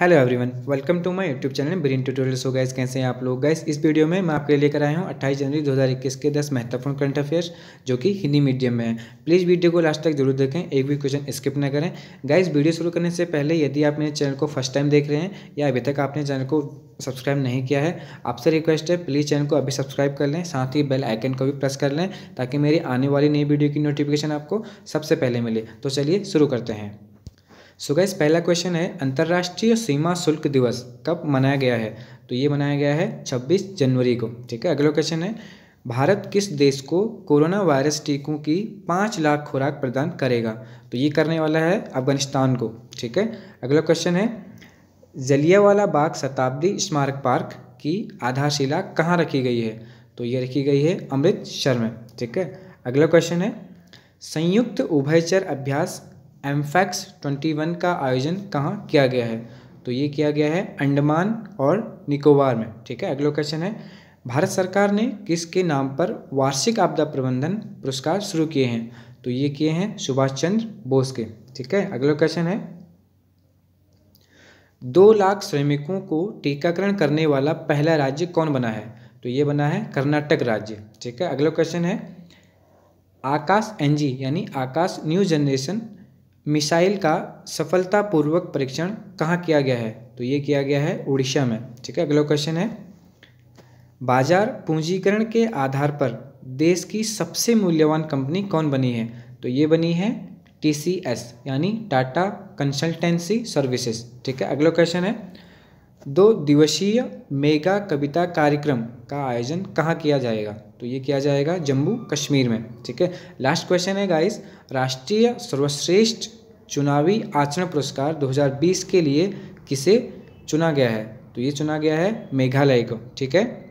hello everyone welcome to my YouTube channel ब्रीन tutorials हो guys कैसे हैं आप लोग गाइस इस वीडियो में मैं आपके लिए लेकर आया हूं 28 जनवरी 2021 के 10 महत्वपूर्ण करंट अफेयर्स जो कि हिंदी मीडियम में है प्लीज़ वीडियो को लास्ट तक जरूर देखें एक भी क्वेश्चन स्किप ना करें गाइस वीडियो शुरू करने से पहले यदि आप मेरे चैनल को फर्स्ट टाइम देख रहे हैं या अभी तक आपने चैनल को सब्सक्राइब नहीं किया है आपसे रिक्वेस्ट है प्लीज़ चैनल को अभी सब्सक्राइब कर लें साथ ही बेल आइकन को भी प्रेस कर लें ताकि मेरी आने वाली नई वीडियो की नोटिफिकेशन आपको सबसे पहले मिले तो चलिए शुरू करते हैं सो गैस पहला क्वेश्चन है अंतर्राष्ट्रीय सीमा शुल्क दिवस कब मनाया गया है तो ये मनाया गया है 26 जनवरी को ठीक है अगला क्वेश्चन है भारत किस देश को कोरोना वायरस टीकों की पाँच लाख खुराक प्रदान करेगा तो ये करने वाला है अफगानिस्तान को ठीक है अगला क्वेश्चन है जलियावाला बाग शताब्दी स्मारक पार्क की आधारशिला कहाँ रखी गई है तो ये रखी गई है अमृतसर में ठीक है अगला क्वेश्चन है संयुक्त उभयचर अभ्यास एम्फैक्स ट्वेंटी वन का आयोजन कहाँ किया गया है तो ये किया गया है अंडमान और निकोबार में ठीक है अगला क्वेश्चन है भारत सरकार ने किसके नाम पर वार्षिक आपदा प्रबंधन पुरस्कार शुरू किए हैं तो ये किए हैं सुभाष चंद्र बोस के ठीक है अगला क्वेश्चन है दो लाख श्रमिकों को टीकाकरण करने वाला पहला राज्य कौन बना है तो ये बना है कर्नाटक राज्य ठीक है अगला क्वेश्चन है आकाश एनजी यानी आकाश न्यू जनरेशन मिसाइल का सफलतापूर्वक परीक्षण कहाँ किया गया है तो ये किया गया है उड़ीसा में ठीक है अगला क्वेश्चन है बाजार पूंजीकरण के आधार पर देश की सबसे मूल्यवान कंपनी कौन बनी है तो ये बनी है टी यानी टाटा कंसल्टेंसी सर्विसेज ठीक है अगला क्वेश्चन है दो दिवसीय मेगा कविता कार्यक्रम का आयोजन कहाँ किया जाएगा तो ये किया जाएगा जम्मू कश्मीर में ठीक है लास्ट क्वेश्चन है गाइस राष्ट्रीय सर्वश्रेष्ठ चुनावी आचरण पुरस्कार 2020 के लिए किसे चुना गया है तो ये चुना गया है मेघालय को ठीक है